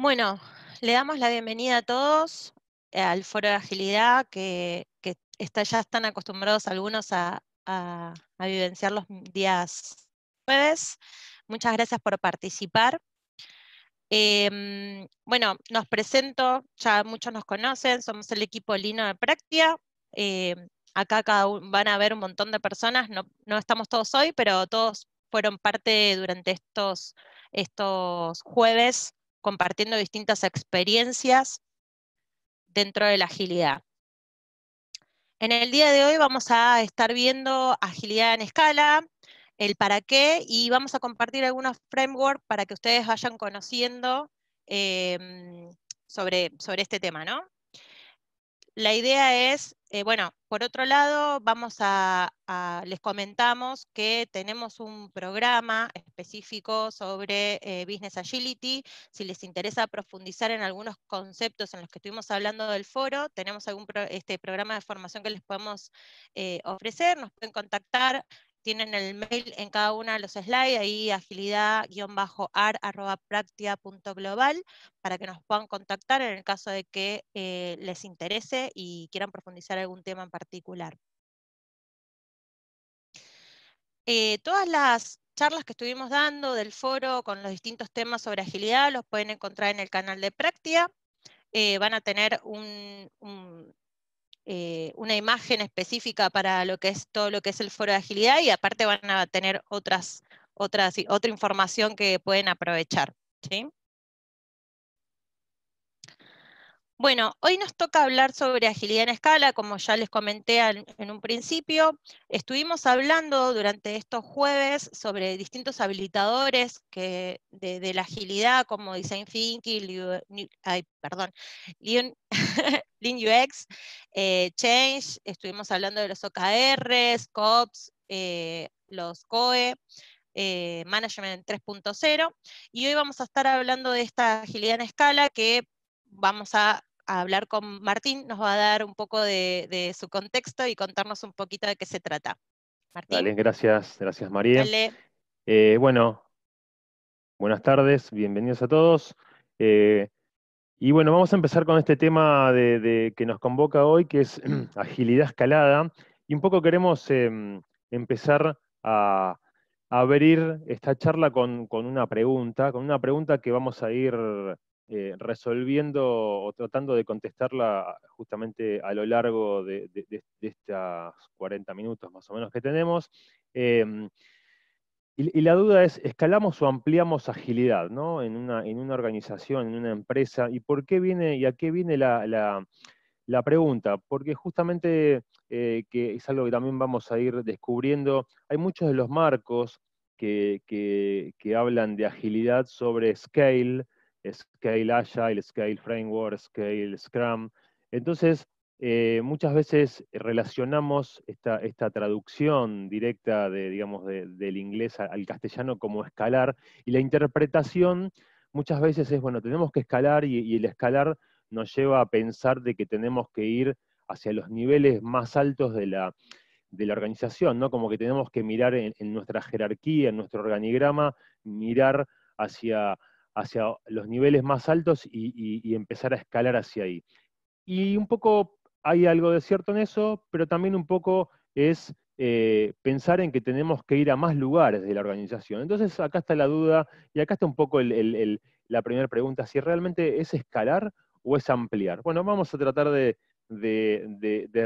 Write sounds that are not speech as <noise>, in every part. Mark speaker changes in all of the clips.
Speaker 1: Bueno, le damos la bienvenida a todos eh, al foro de agilidad, que, está, ya están acostumbrados algunos a, vivenciar los días jueves. Muchas gracias por participar. Em, bueno, nos presento, ya muchos nos conocen, somos el equipo Lino de Práctica. Em, acá van a ver un montón de personas, no, no estamos todos hoy, pero todos fueron parte durante estos, estos jueves compartiendo distintas experiencias dentro de la agilidad. En el día de hoy vamos a estar viendo agilidad en escala, el para qué, y vamos a compartir algunos frameworks para que ustedes vayan conociendo em, sobre, sobre este tema, ¿no? La idea es, eh, bueno, por otro lado, vamos a, les comentamos que tenemos un programa específico sobre eh, Business Agility. Si les interesa profundizar en algunos conceptos en los que estuvimos hablando del foro, tenemos algún este programa de formación que les podemos eh, ofrecer. Nos pueden contactar tienen el mail en cada una de los slides, ahí agilidad-ar.practia.global, para que nos puedan contactar en el caso de que eh, les interese y quieran profundizar algún tema en particular. Eh, todas las charlas que estuvimos dando del foro con los distintos temas sobre agilidad los pueden encontrar en el canal de Practia. Eh, van a tener un, eh, una imagen específica para lo que es todo lo que es el foro de agilidad y aparte van a tener otras, otras, otra información que pueden aprovechar. Bueno, hoy nos toca hablar sobre agilidad en escala, como ya les comenté en, un principio. Estuvimos hablando durante estos jueves sobre distintos habilitadores que, de, la agilidad, como Design Thinking, Lean, perdón, UX, <laughs> eh, Change, estuvimos hablando de los OKRs, COPS, eh, los COE, eh, Management 3.0, y hoy vamos a estar hablando de esta agilidad en escala que vamos a a hablar con Martín, nos va a dar un poco de, su contexto y contarnos un poquito de qué se trata. Martín.
Speaker 2: gracias, gracias María. Eh, bueno, buenas tardes, bienvenidos a todos. Eh, y bueno, vamos a empezar con este tema de, que nos convoca hoy, que es <clears throat> agilidad escalada. Y un poco queremos em, empezar a, abrir esta charla con, una pregunta, con una pregunta que vamos a ir eh, resolviendo o tratando de contestarla justamente a lo largo de, estas 40 minutos más o menos que tenemos. Em, y, la duda es, ¿escalamos o ampliamos agilidad ¿no? en, una, organización, en una empresa? ¿Y por qué viene y a qué viene la, pregunta? Porque justamente, eh, que es algo que también vamos a ir descubriendo, hay muchos de los marcos que, que hablan de agilidad sobre scale, Scale Agile, Scale Framework, Scale Scrum. Entonces, eh, muchas veces relacionamos esta, esta traducción directa de, digamos, del inglés al castellano como escalar, y la interpretación muchas veces es, bueno, tenemos que escalar y, el escalar nos lleva a pensar de que tenemos que ir hacia los niveles más altos de la, de la organización, ¿no? Como que tenemos que mirar en nuestra jerarquía, en nuestro organigrama, mirar hacia hacia los niveles más altos y, empezar a escalar hacia ahí. Y un poco hay algo de cierto en eso, pero también un poco es eh, pensar en que tenemos que ir a más lugares de la organización. Entonces acá está la duda y acá está un poco la primera pregunta, si realmente es escalar o es ampliar. Bueno, vamos a tratar de,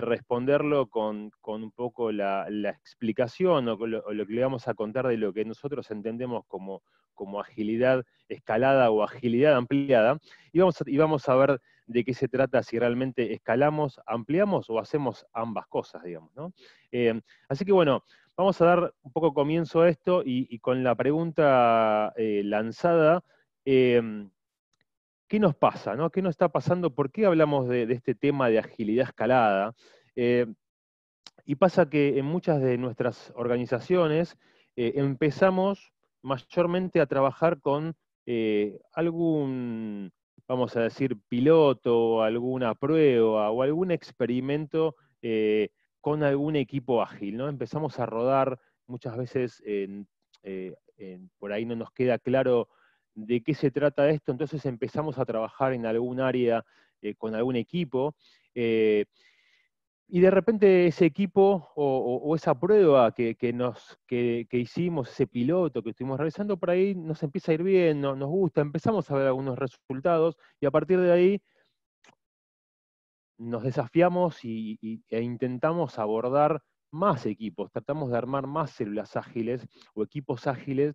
Speaker 2: responderlo con, un poco la, explicación o lo que le vamos a contar de lo que nosotros entendemos como, como agilidad escalada o agilidad ampliada, y vamos a, y vamos a ver de qué se trata si realmente escalamos, ampliamos o hacemos ambas cosas, digamos. Eh, así que bueno, vamos a dar un poco comienzo a esto y, con la pregunta eh, lanzada, em, ¿qué nos pasa? No? ¿Qué nos está pasando? ¿Por qué hablamos de este tema de agilidad escalada? Eh, y pasa que en muchas de nuestras organizaciones empezamos mayormente a trabajar con eh, algún, vamos a decir, piloto, alguna prueba o algún experimento eh, con algún equipo ágil. ¿no? Empezamos a rodar muchas veces, eh, por ahí no nos queda claro de qué se trata esto, entonces empezamos a trabajar en algún área con algún equipo y de repente ese equipo o, esa prueba que, que hicimos, ese piloto que estuvimos realizando, por ahí nos empieza a ir bien, nos gusta, empezamos a ver algunos resultados y a partir de ahí nos desafiamos e intentamos abordar más equipos, tratamos de armar más células ágiles o equipos ágiles.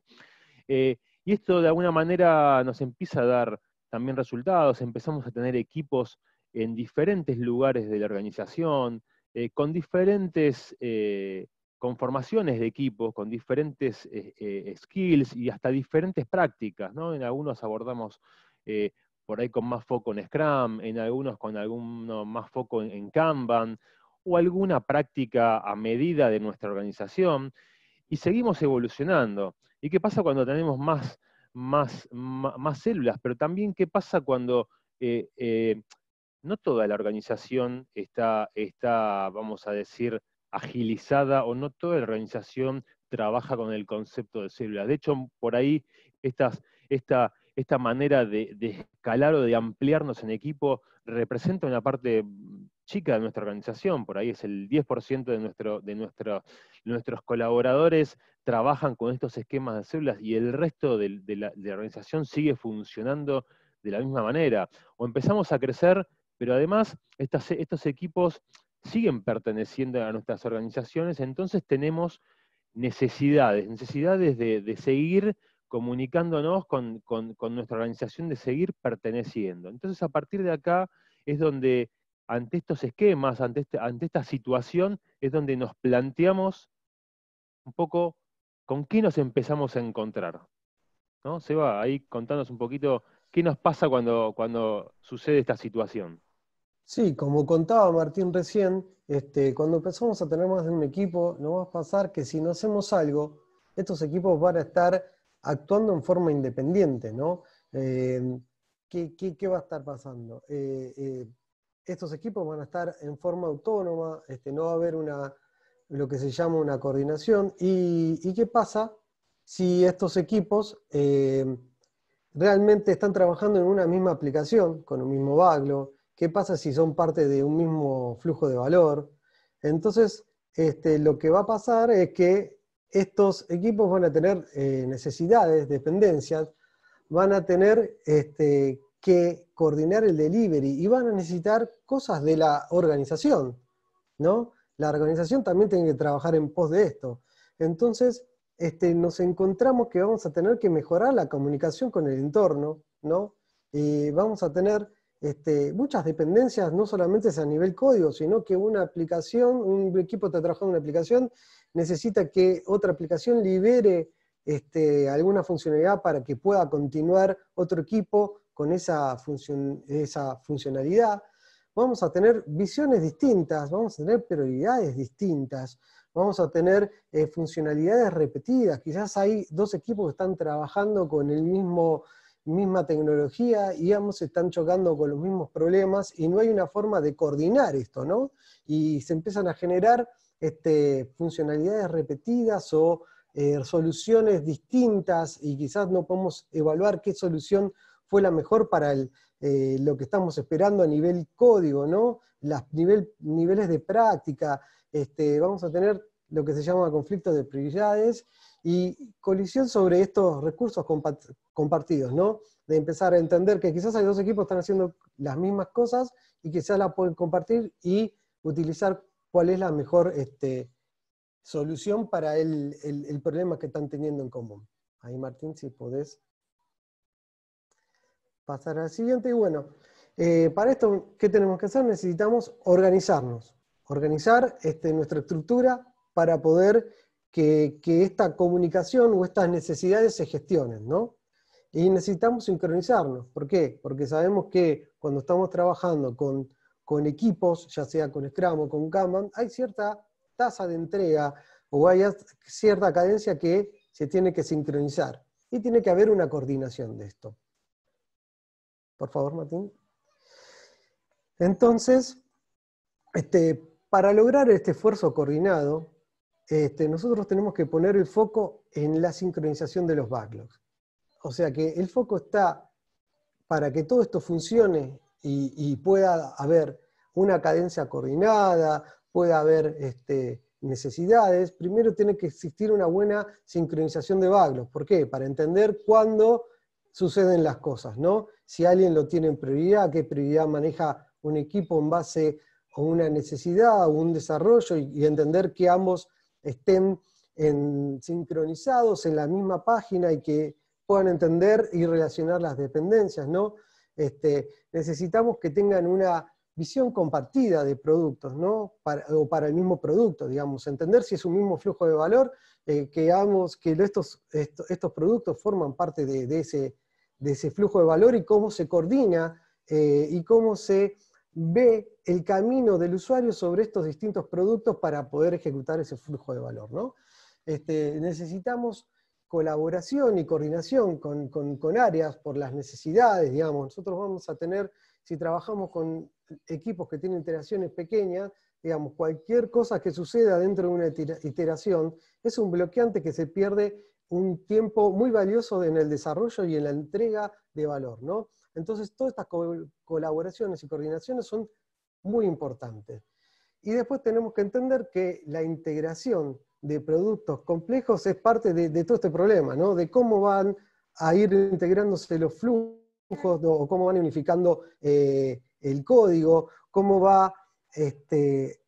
Speaker 2: Eh, y esto de alguna manera nos empieza a dar también resultados, empezamos a tener equipos en diferentes lugares de la organización, eh, con diferentes eh, conformaciones de equipos, con diferentes eh, skills y hasta diferentes prácticas. En algunos abordamos por ahí con más foco en Scrum, en algunos con alguno más foco en, Kanban, o alguna práctica a medida de nuestra organización, y seguimos evolucionando. ¿Y qué pasa cuando tenemos más, más, más, células? Pero también qué pasa cuando no toda la organización está, está, vamos a decir, agilizada o no toda la organización trabaja con el concepto de células. De hecho, por ahí esta, manera de, escalar o de ampliarnos en equipo representa una parte chica de nuestra organización, por ahí es el 10% de, de nuestros colaboradores trabajan con estos esquemas de células y el resto de la organización sigue funcionando de la misma manera. O empezamos a crecer pero además estos equipos siguen perteneciendo a nuestras organizaciones, entonces tenemos necesidades, necesidades de, seguir comunicándonos con, nuestra organización, de seguir perteneciendo. Entonces, a partir de acá es donde, ante estos esquemas, este, ante, esta situación, es donde nos planteamos un poco con qué nos empezamos a encontrar. ¿No? Seba, ahí contanos un poquito qué nos pasa cuando sucede esta situación.
Speaker 3: Sí, como contaba Martín recién, este, cuando empezamos a tener más de un equipo, nos va a pasar que si no hacemos algo, estos equipos van a estar actuando en forma independiente, ¿no? Eh, ¿qué, va a estar pasando? Eh, eh, estos equipos van a estar en forma autónoma, este, no va a haber una, lo que se llama una coordinación. ¿Y, qué pasa si estos equipos realmente están trabajando en una misma aplicación, con un mismo backlog, ¿Qué pasa si son parte de un mismo flujo de valor? Entonces, este, lo que va a pasar es que estos equipos van a tener eh, necesidades, dependencias, van a tener este, que coordinar el delivery y van a necesitar cosas de la organización, ¿no? La organización también tiene que trabajar en pos de esto. Entonces, este, nos encontramos que vamos a tener que mejorar la comunicación con el entorno, ¿no? Y eh, vamos a tener este, muchas dependencias, no solamente es a nivel código, sino que una aplicación, un equipo está trabajando en una aplicación, necesita que otra aplicación libere este, alguna funcionalidad para que pueda continuar otro equipo con esa, funcionalidad. Vamos a tener visiones distintas, vamos a tener prioridades distintas, vamos a tener eh, funcionalidades repetidas. Quizás hay dos equipos que están trabajando con el mismo misma tecnología y ambos están chocando con los mismos problemas y no hay una forma de coordinar esto, ¿no? Y se empiezan a generar este, funcionalidades repetidas o eh, soluciones distintas y quizás no podemos evaluar qué solución fue la mejor para eh, lo que estamos esperando a nivel código, ¿no? Las niveles de práctica, este, vamos a tener lo que se llama conflicto de prioridades y colisión sobre estos recursos compartidos, ¿no? De empezar a entender que quizás hay dos equipos que están haciendo las mismas cosas y quizás la pueden compartir y utilizar cuál es la mejor este, solución para el, problema que están teniendo en común. Ahí Martín, si podés pasar al siguiente. Y bueno, eh, para esto, ¿qué tenemos que hacer? Necesitamos organizarnos, organizar este, nuestra estructura para poder que, esta comunicación o estas necesidades se gestionen, ¿no? Y necesitamos sincronizarnos. ¿Por qué? Porque sabemos que cuando estamos trabajando con, equipos, ya sea con Scrum o con Kanban, hay cierta tasa de entrega o hay cierta cadencia que se tiene que sincronizar. Y tiene que haber una coordinación de esto. Por favor, Martín. Entonces, este, para lograr este esfuerzo coordinado, este, nosotros tenemos que poner el foco en la sincronización de los backlogs. O sea que el foco está para que todo esto funcione y, pueda haber una cadencia coordinada, pueda haber este, necesidades, primero tiene que existir una buena sincronización de backlogs. ¿Por qué? Para entender cuándo suceden las cosas, ¿no? Si alguien lo tiene en prioridad, qué prioridad maneja un equipo en base a una necesidad o un desarrollo y entender que ambos estén sincronizados en la misma página y que puedan entender y relacionar las dependencias, ¿no? Este, necesitamos que tengan una visión compartida de productos, ¿no? o para el mismo producto, digamos, entender si es un mismo flujo de valor, eh, que, que estos, productos forman parte de, ese, flujo de valor y cómo se coordina eh, y cómo se ve el camino del usuario sobre estos distintos productos para poder ejecutar ese flujo de valor. ¿no? Este, necesitamos colaboración y coordinación con, con, áreas por las necesidades, digamos. Nosotros vamos a tener, si trabajamos con equipos que tienen iteraciones pequeñas, digamos, cualquier cosa que suceda dentro de una iteración es un bloqueante que se pierde un tiempo muy valioso en el desarrollo y en la entrega de valor, ¿no? Entonces, todas estas colaboraciones y coordinaciones son muy importantes. Y después tenemos que entender que la integración de productos complejos es parte de, todo este problema, ¿no? De cómo van a ir integrándose los flujos, o cómo van unificando eh, el código, cómo va este,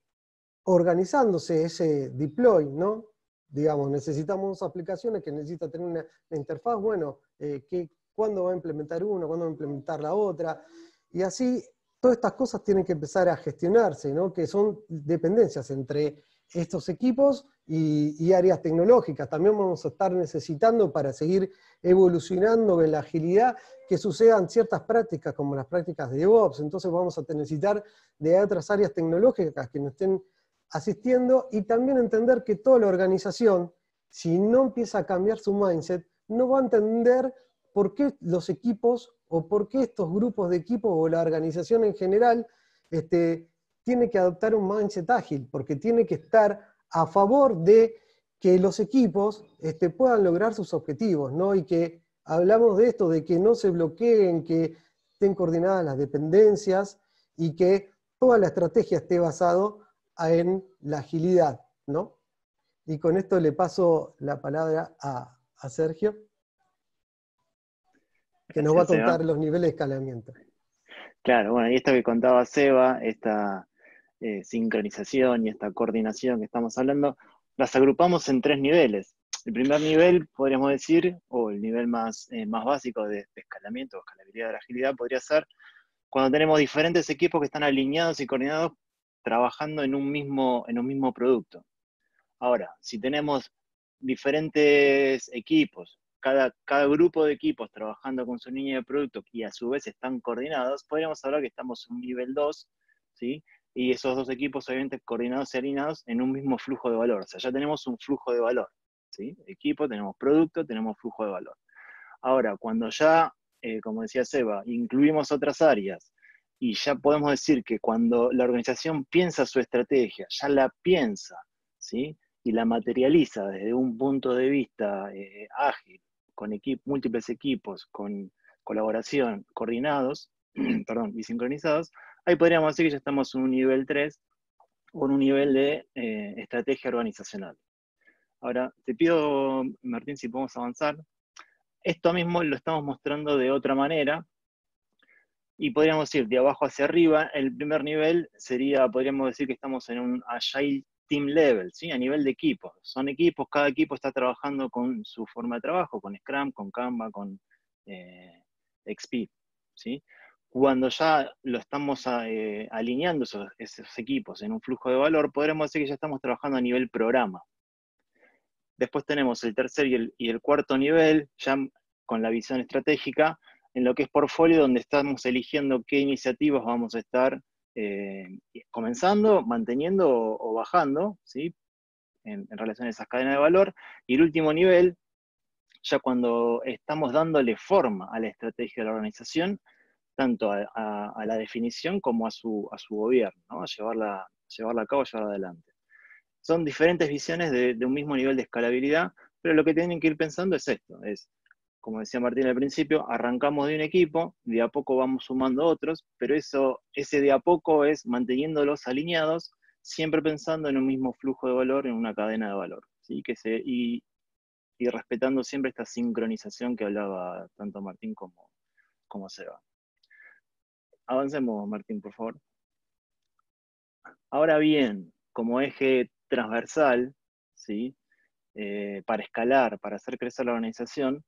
Speaker 3: organizándose ese deploy, ¿no? Digamos, necesitamos aplicaciones que necesitan tener una, interfaz, bueno, eh, ¿qué, cuándo va a implementar uno, cuándo va a implementar la otra. Y así, todas estas cosas tienen que empezar a gestionarse, ¿no? que son dependencias entre estos equipos y, y áreas tecnológicas. También vamos a estar necesitando para seguir evolucionando en la agilidad que sucedan ciertas prácticas como las prácticas de DevOps. Entonces vamos a necesitar de otras áreas tecnológicas que nos estén asistiendo y también entender que toda la organización, si no empieza a cambiar su mindset, no va a entender por qué los equipos o por qué estos grupos de equipos o la organización en general este, tiene que adoptar un mindset ágil, porque tiene que estar a favor de que los equipos este, puedan lograr sus objetivos, ¿no? Y que hablamos de esto, de que no se bloqueen, que estén coordinadas las dependencias y que toda la estrategia esté basada en la agilidad, ¿no? Y con esto le paso la palabra a Sergio que nos va a contar los niveles de escalamiento.
Speaker 4: Claro, bueno, y esto que contaba Seba, esta eh, sincronización y esta coordinación que estamos hablando, las agrupamos en tres niveles. El primer nivel, podríamos decir, o el nivel más, eh, más básico de, escalamiento o escalabilidad de la agilidad, podría ser cuando tenemos diferentes equipos que están alineados y coordinados trabajando en un mismo, en un mismo producto. Ahora, si tenemos diferentes equipos cada, grupo de equipos trabajando con su línea de producto y a su vez están coordinados, podríamos hablar que estamos en un nivel 2, ¿sí? Y esos dos equipos obviamente coordinados y alineados en un mismo flujo de valor. O sea, ya tenemos un flujo de valor, ¿sí? Equipo, tenemos producto, tenemos flujo de valor. Ahora, cuando ya, eh, como decía Seba, incluimos otras áreas y ya podemos decir que cuando la organización piensa su estrategia, ya la piensa, ¿sí? Y la materializa desde un punto de vista eh, ágil, con múltiples equipos, con colaboración, coordinados, <clears throat> perdón, y sincronizados, ahí podríamos decir que ya estamos en un nivel 3 o en un nivel de eh, estrategia organizacional. Ahora, te pido, Martín, si podemos avanzar. Esto mismo lo estamos mostrando de otra manera, y podríamos ir de abajo hacia arriba. El primer nivel sería, podríamos decir que estamos en un Agile team level, ¿sí? a nivel de equipo. Son equipos, cada equipo está trabajando con su forma de trabajo, con Scrum, con Canva, con eh, XP. ¿sí? Cuando ya lo estamos eh, alineando esos, equipos en un flujo de valor, podremos decir que ya estamos trabajando a nivel programa. Después tenemos el tercer y el, y el cuarto nivel, ya con la visión estratégica, en lo que es portfolio, donde estamos eligiendo qué iniciativas vamos a estar eh, comenzando, manteniendo o, bajando, ¿sí? En, relación a esas cadenas de valor. Y el último nivel, ya cuando estamos dándole forma a la estrategia de la organización, tanto a, la definición como a su, gobierno, a llevarla, llevarla a cabo, llevarla adelante. Son diferentes visiones de, de un mismo nivel de escalabilidad, pero lo que tienen que ir pensando es esto, es como decía Martín al principio, arrancamos de un equipo, de a poco vamos sumando otros, pero eso, ese de a poco es manteniéndolos alineados, siempre pensando en un mismo flujo de valor, en una cadena de valor, ¿sí? que y, respetando siempre esta sincronización que hablaba tanto Martín como, como Seba. Avancemos, Martín, por favor. Ahora bien, como eje transversal, ¿sí? Eh, para escalar, para hacer crecer la organización,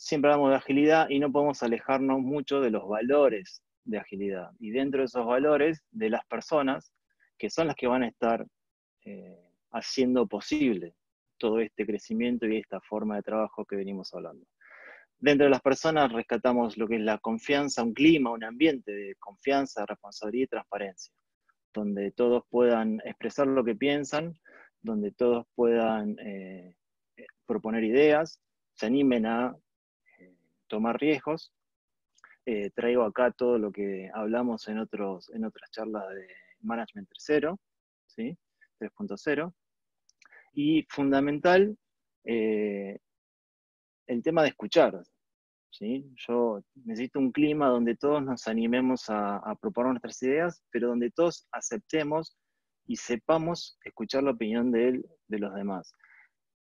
Speaker 4: siempre hablamos de agilidad y no podemos alejarnos mucho de los valores de agilidad. Y dentro de esos valores, de las personas, que son las que van a estar eh, haciendo posible todo este crecimiento y esta forma de trabajo que venimos hablando. Dentro de las personas rescatamos lo que es la confianza, un clima, un ambiente de confianza, responsabilidad y transparencia, donde todos puedan expresar lo que piensan, donde todos puedan eh, eh, proponer ideas, se animen a tomar riesgos. Eh, traigo acá todo lo que hablamos en, otros, en otras charlas de Management 3.0, 3.0. Y fundamental, eh, el tema de escuchar. ¿sí? Yo necesito un clima donde todos nos animemos a, proponer nuestras ideas, pero donde todos aceptemos y sepamos escuchar la opinión de, él, de los demás.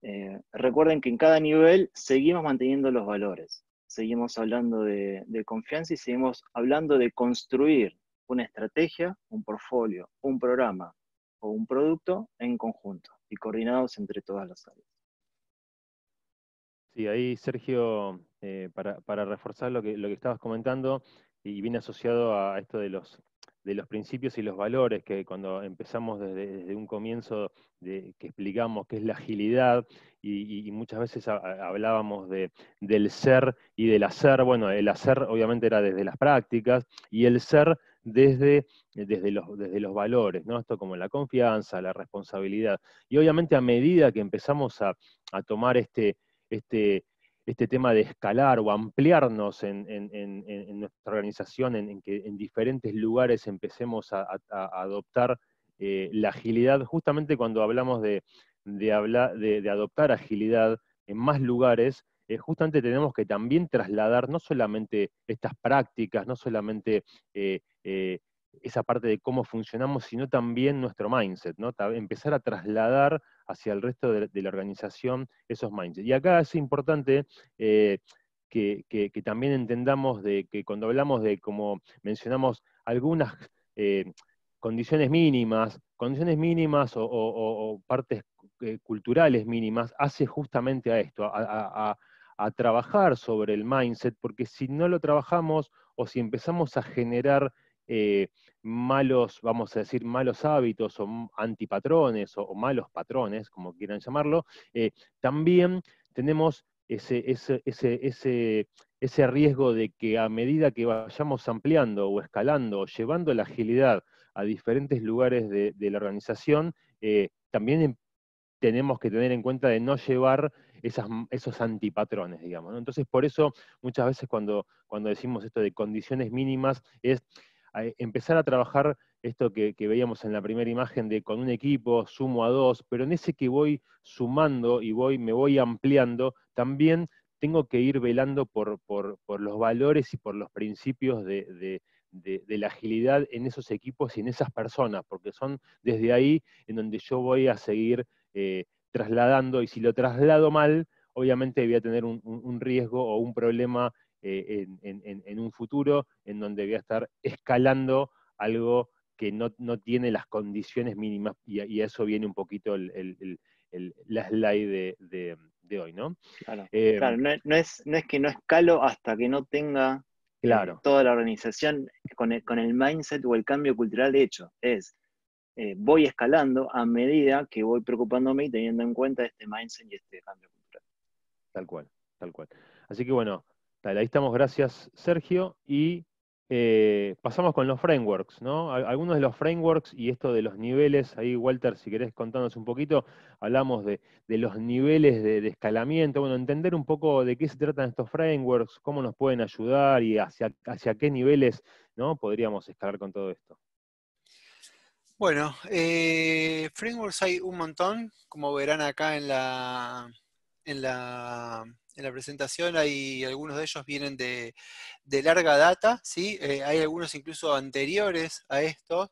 Speaker 4: Eh, recuerden que en cada nivel seguimos manteniendo los valores seguimos hablando de, confianza y seguimos hablando de construir una estrategia, un portfolio, un programa o un producto en conjunto
Speaker 2: y coordinados entre todas las áreas. Sí, ahí Sergio, eh, para, para, reforzar lo que, lo que estabas comentando, y viene asociado a esto de los de los principios y los valores que cuando empezamos desde, un comienzo que explicamos qué es la agilidad y, muchas veces hablábamos de, del ser y del hacer. Bueno, el hacer obviamente era desde las prácticas y el ser desde, desde, los, desde los valores, ¿no? Esto como la confianza, la responsabilidad. Y obviamente a medida que empezamos a, tomar este, este este tema de escalar o ampliarnos en, nuestra organización, en, que en diferentes lugares empecemos a, adoptar eh, la agilidad, justamente cuando hablamos de, hablar, de, adoptar agilidad en más lugares, eh, justamente tenemos que también trasladar no solamente estas prácticas, no solamente eh, esa parte de cómo funcionamos, sino también nuestro mindset, ¿no? Empezar a trasladar hacia el resto de, la organización esos mindsets. Y acá es importante eh, que, también entendamos de que cuando hablamos de, como mencionamos, algunas eh, condiciones mínimas, condiciones mínimas o, partes eh, culturales mínimas, hace justamente a esto, a trabajar sobre el mindset, porque si no lo trabajamos o si empezamos a generar eh, malos, vamos a decir, malos hábitos o antipatrones o, malos patrones, como quieran llamarlo, eh, también tenemos ese, ese, ese, riesgo de que a medida que vayamos ampliando o escalando o llevando la agilidad a diferentes lugares de, la organización, eh, también em, tenemos que tener en cuenta de no llevar esas, esos antipatrones, digamos. Entonces, por eso muchas veces cuando, cuando decimos esto de condiciones mínimas es eh, empezar a trabajar esto que, veíamos en la primera imagen de con un equipo sumo a dos, pero en ese que voy sumando y voy, me voy ampliando, también tengo que ir velando por, los valores y por los principios de, la agilidad en esos equipos y en esas personas, porque son desde ahí en donde yo voy a seguir eh, trasladando, y si lo traslado mal, obviamente voy a tener un, un riesgo o un problema eh, en, un futuro en donde voy a estar escalando algo que no, tiene las condiciones mínimas y, a eso viene un poquito el, la slide de, hoy, ¿no? Claro, eh,
Speaker 4: no, es, no es que no escalo hasta que no tenga eh, claro. toda la organización con el, mindset o el cambio cultural hecho. Es, voy escalando a medida que voy preocupándome y teniendo en cuenta este mindset y este cambio cultural.
Speaker 2: Tal cual, tal cual. Así que bueno, ahí estamos, gracias Sergio. Y eh, pasamos con los frameworks, ¿no? Algunos de los frameworks y esto de los niveles, ahí Walter, si querés contarnos un poquito, hablamos de, los niveles de, escalamiento, bueno, entender un poco de qué se tratan estos frameworks, cómo nos pueden ayudar y hacia, qué niveles ¿no? podríamos escalar con todo esto.
Speaker 5: Bueno, eh, frameworks hay un montón, como verán acá en la, en la en la presentación hay algunos de ellos vienen de, larga data, ¿sí? Eh, hay algunos incluso anteriores a estos.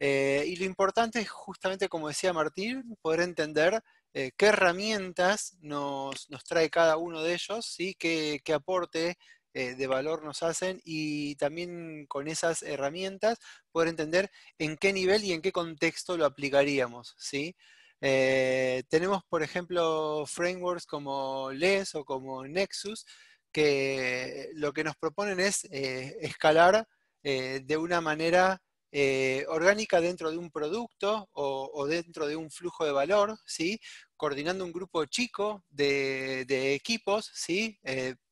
Speaker 5: Eh, y lo importante es justamente, como decía Martín, poder entender eh, qué herramientas nos, trae cada uno de ellos, ¿sí? qué, qué aporte de valor nos hacen y también con esas herramientas poder entender en qué nivel y en qué contexto lo aplicaríamos. ¿sí? Eh, tenemos, por ejemplo, frameworks como LES o como Nexus, que lo que nos proponen es eh, escalar eh, de una manera orgánica dentro de un producto o, dentro de un flujo de valor, ¿sí? coordinando un grupo chico de, equipos, ¿sí?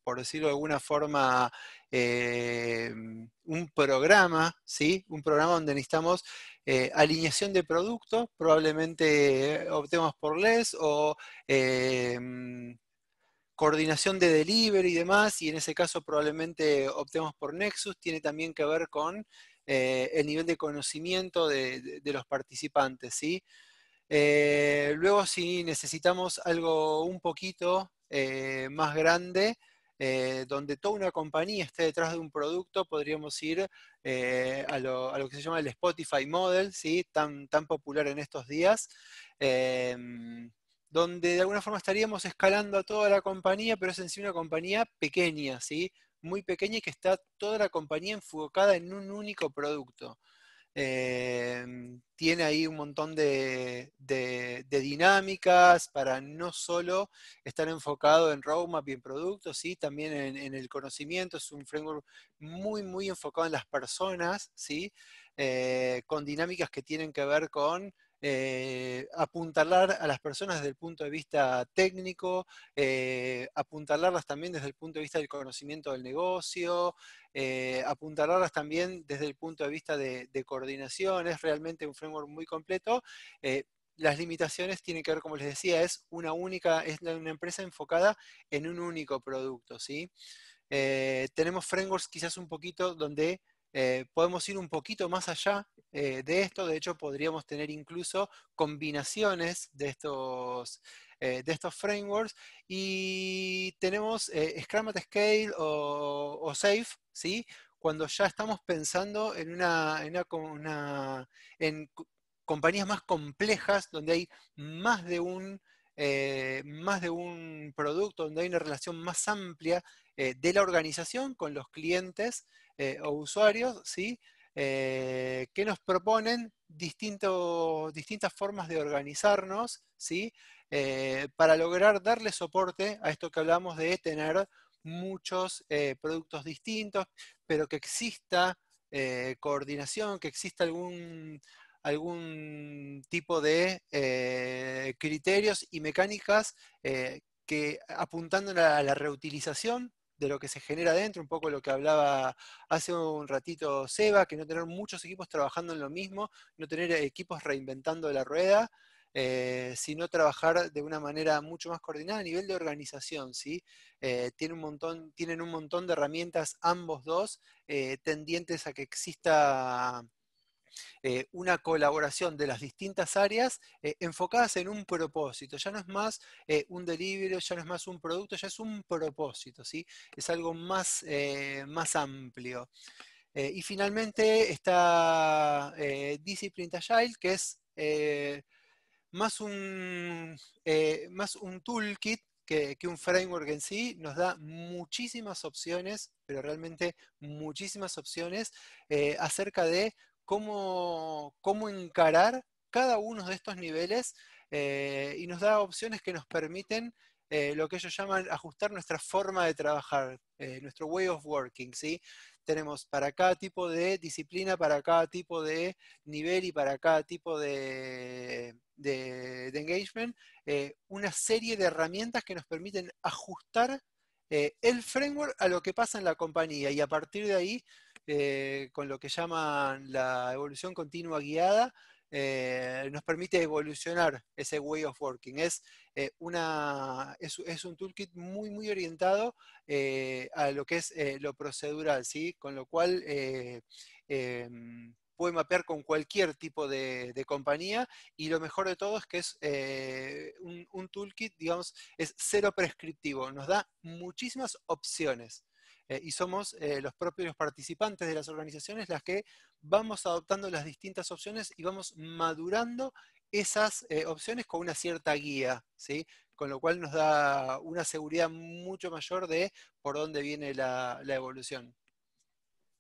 Speaker 5: por decirlo de alguna forma eh, un programa, ¿sí? Un programa donde necesitamos eh, alineación de productos, probablemente eh, optemos por LES o coordinación de delivery y demás, y en ese caso probablemente optemos por Nexus, tiene también que ver con el nivel de conocimiento de, los participantes, ¿sí? luego si necesitamos algo un poquito más grande, eh, donde toda una compañía esté detrás de un producto, podríamos ir eh, a, lo, que se llama el Spotify Model, tan, popular en estos días, em, donde de alguna forma estaríamos escalando a toda la compañía, pero es en sí una compañía pequeña, muy pequeña y que está toda la compañía enfocada en un único producto. Em, tiene ahí un montón de, dinámicas para no solo estar enfocado en roadmap y en productos, ¿sí? también en, el conocimiento. Es un framework muy, muy enfocado en las personas, ¿sí? Eh, con dinámicas que tienen que ver con eh, apuntalar a las personas desde el punto de vista técnico, apuntarlas eh, apuntalarlas también desde el punto de vista del conocimiento del negocio, eh, apuntalarlas también desde el punto de vista de, coordinación, es realmente un framework muy completo. Eh, las limitaciones tienen que ver, como les decía, es una única, es una empresa enfocada en un único producto, ¿sí? Eh, tenemos frameworks quizás un poquito donde eh, podemos ir un poquito más allá eh, de esto, de hecho podríamos tener incluso combinaciones de estos, eh, de estos frameworks y tenemos Scrum at Scale o, Safe, ¿sí? cuando ya estamos pensando en, compañías más complejas donde hay más de un... más de un producto, donde hay una relación más amplia de la organización con los clientes eh, o usuarios, ¿sí? Eh, que nos proponen distintas formas de organizarnos, ¿sí? Eh, para lograr darle soporte a esto que hablamos de tener muchos productos distintos, pero que exista coordinación, que exista algún, algún tipo de criterios y mecánicas que apuntando a la reutilización de lo que se genera dentro, un poco lo que hablaba hace un ratito Seba, que no tener muchos equipos trabajando en lo mismo, no tener equipos reinventando la rueda, eh, sino trabajar de una manera mucho más coordinada a nivel de organización, ¿sí? Eh, tienen, un montón, tienen un montón de herramientas ambos dos eh, tendientes a que exista eh, una colaboración de las distintas áreas eh, enfocadas en un propósito. Ya no es más eh, un delivery, ya no es más un producto, ya es un propósito, ¿sí? Es algo más, más amplio. y finalmente está Discipline Agile, que es más, un, más un toolkit que, un framework en sí nos da muchísimas opciones, pero realmente muchísimas opciones acerca de cómo, cómo encarar cada uno de estos niveles eh, y nos da opciones que nos permiten eh, lo que ellos llaman ajustar nuestra forma de trabajar, eh, nuestro way of working. ¿sí? Tenemos para cada tipo de disciplina, para cada tipo de nivel y para cada tipo de, de engagement, una serie de herramientas que nos permiten ajustar el framework a lo que pasa en la compañía y a partir de ahí eh, con lo que llaman la evolución continua guiada, eh, nos permite evolucionar ese way of working. Es, eh, una, es, un toolkit muy, muy orientado a lo que es lo procedural, con lo cual puede mapear con cualquier tipo de, compañía y lo mejor de todo es que es un, un, toolkit, digamos, es cero prescriptivo, nos da muchísimas opciones. Eh, y somos eh, los propios participantes de las organizaciones las que vamos adoptando las distintas opciones y vamos madurando esas eh, opciones con una cierta guía, ¿sí? con lo cual nos da una seguridad mucho mayor de por dónde viene la, evolución.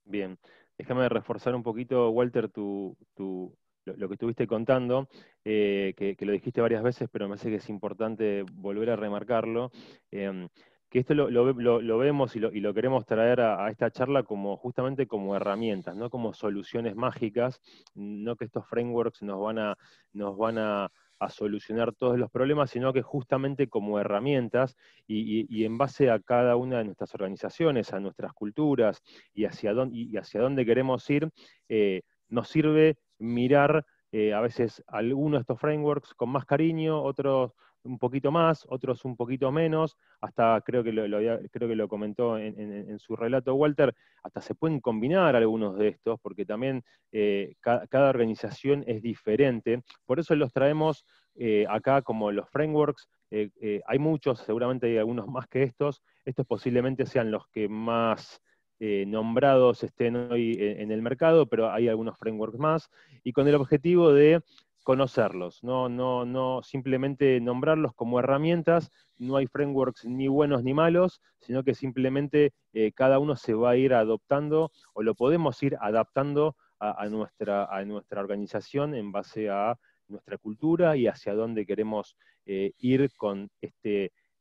Speaker 2: Bien, déjame reforzar un poquito, Walter, tu, tu lo, que estuviste contando, que, lo dijiste varias veces, pero me hace que es importante volver a remarcarlo em, que esto lo, vemos y lo, queremos traer a, esta charla como justamente como herramientas, no como soluciones mágicas, no que estos frameworks nos van a, nos van a, solucionar todos los problemas, sino que justamente como herramientas y, en base a cada una de nuestras organizaciones, a nuestras culturas y hacia dónde, y hacia dónde queremos ir, eh, nos sirve mirar eh, a veces algunos de estos frameworks con más cariño, otros un poquito más, otros un poquito menos, hasta creo que lo, creo que lo comentó en, su relato Walter, hasta se pueden combinar algunos de estos, porque también eh, cada organización es diferente. Por eso los traemos eh, acá como los frameworks. Eh, hay muchos, seguramente hay algunos más que estos. Estos posiblemente sean los que más nombrados estén hoy en, el mercado, pero hay algunos frameworks más, y con el objetivo de conocerlos, no, no, no simplemente nombrarlos como herramientas, no hay frameworks ni buenos ni malos, sino que simplemente eh, cada uno se va a ir adoptando o lo podemos ir adaptando a, nuestra, nuestra organización en base a nuestra cultura y hacia dónde queremos eh, ir con esta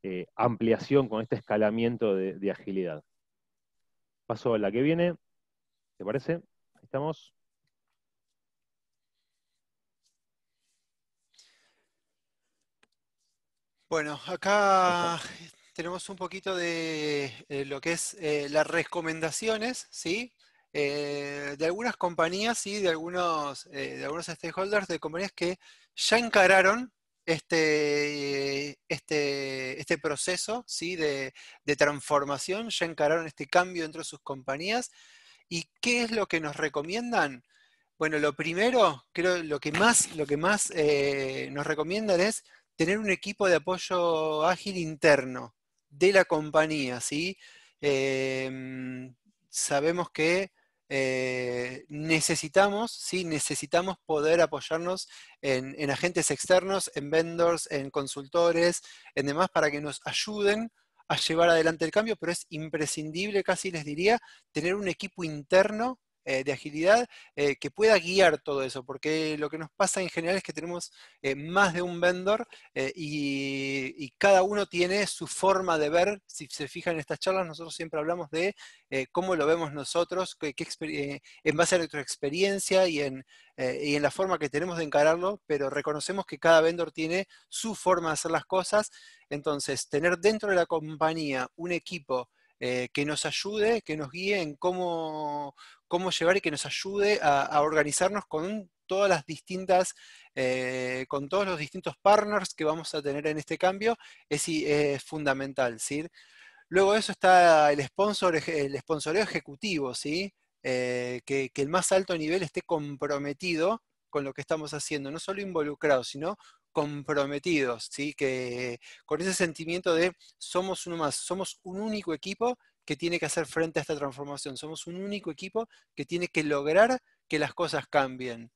Speaker 2: eh, ampliación, con este escalamiento de, agilidad. Paso a la que viene, ¿te parece? estamos.
Speaker 5: Bueno, acá tenemos un poquito de eh, lo que es eh, las recomendaciones, ¿sí? Eh, de algunas compañías y de algunos, de algunos stakeholders de compañías que ya encararon este, este, este proceso ¿sí? de, transformación, ya encararon este cambio dentro de sus compañías. ¿Y qué es lo que nos recomiendan? Bueno, lo primero, creo lo que más, lo que más nos recomiendan es tener un equipo de apoyo ágil interno de la compañía, ¿sí? Em, sabemos que eh, necesitamos, ¿sí? necesitamos poder apoyarnos en, en, agentes externos, en vendors, en consultores, en demás, para que nos ayuden a llevar adelante el cambio, pero es imprescindible, casi les diría, tener un equipo interno eh, de agilidad eh, que pueda guiar todo eso, porque lo que nos pasa en general es que tenemos eh, más de un vendor y, cada uno tiene su forma de ver. Si se fijan en estas charlas, nosotros siempre hablamos de cómo lo vemos nosotros, en base a nuestra experiencia y en, y en la forma que tenemos de encararlo, pero reconocemos que cada vendor tiene su forma de hacer las cosas. Entonces, tener dentro de la compañía un equipo eh, que nos ayude, que nos guíe en cómo, cómo llevar y que nos ayude a, organizarnos con todas las distintas, eh, con todos los distintos partners que vamos a tener en este cambio, es, es fundamental, ¿sí? Luego eso está el sponsor, el sponsoreo ejecutivo, ¿sí? Eh, que, que el más alto nivel esté comprometido con lo que estamos haciendo, no solo involucrado, sino comprometidos, ¿sí? que, con ese sentimiento de somos uno más, somos un único equipo que tiene que hacer frente a esta transformación, somos un único equipo que tiene que lograr que las cosas cambien.